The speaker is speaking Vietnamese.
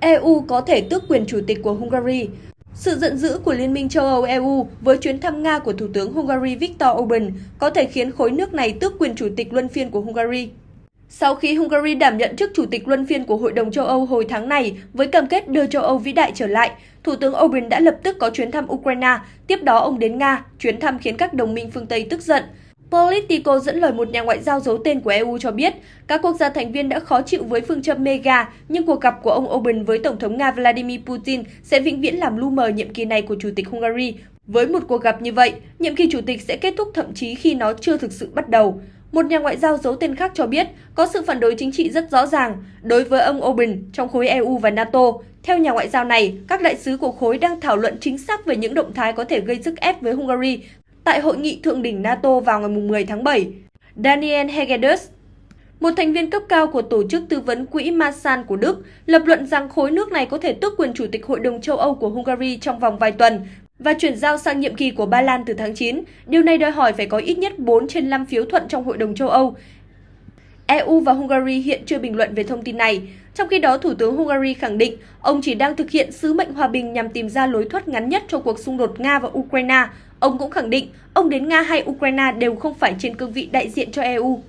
EU có thể tước quyền chủ tịch của Hungary. Sự giận dữ của Liên minh châu Âu EU với chuyến thăm Nga của Thủ tướng Hungary Viktor Orbán có thể khiến khối nước này tước quyền chủ tịch luân phiên của Hungary. Sau khi Hungary đảm nhận chức chủ tịch luân phiên của Hội đồng châu Âu hồi tháng này với cam kết đưa châu Âu vĩ đại trở lại, Thủ tướng Orbán đã lập tức có chuyến thăm Ukraine, tiếp đó ông đến Nga, chuyến thăm khiến các đồng minh phương Tây tức giận. Politico dẫn lời một nhà ngoại giao giấu tên của EU cho biết, các quốc gia thành viên đã khó chịu với phương châm mega, nhưng cuộc gặp của ông Orbán với Tổng thống Nga Vladimir Putin sẽ vĩnh viễn làm lu mờ nhiệm kỳ này của Chủ tịch Hungary. Với một cuộc gặp như vậy, nhiệm kỳ Chủ tịch sẽ kết thúc thậm chí khi nó chưa thực sự bắt đầu. Một nhà ngoại giao giấu tên khác cho biết có sự phản đối chính trị rất rõ ràng đối với ông Orbán trong khối EU và NATO. Theo nhà ngoại giao này, các đại sứ của khối đang thảo luận chính xác về những động thái có thể gây sức ép với Hungary tại hội nghị thượng đỉnh NATO vào ngày 10 tháng 7. Daniel Hegedus, một thành viên cấp cao của tổ chức tư vấn quỹ Masan của Đức, lập luận rằng khối nước này có thể tước quyền chủ tịch Hội đồng châu Âu của Hungary trong vòng vài tuần và chuyển giao sang nhiệm kỳ của Ba Lan từ tháng 9. Điều này đòi hỏi phải có ít nhất 4 trên 5 phiếu thuận trong Hội đồng châu Âu. EU và Hungary hiện chưa bình luận về thông tin này. Trong khi đó, Thủ tướng Hungary khẳng định ông chỉ đang thực hiện sứ mệnh hòa bình nhằm tìm ra lối thoát ngắn nhất cho cuộc xung đột Nga và Ukraine. Ông cũng khẳng định ông đến Nga hay Ukraine đều không phải trên cương vị đại diện cho EU.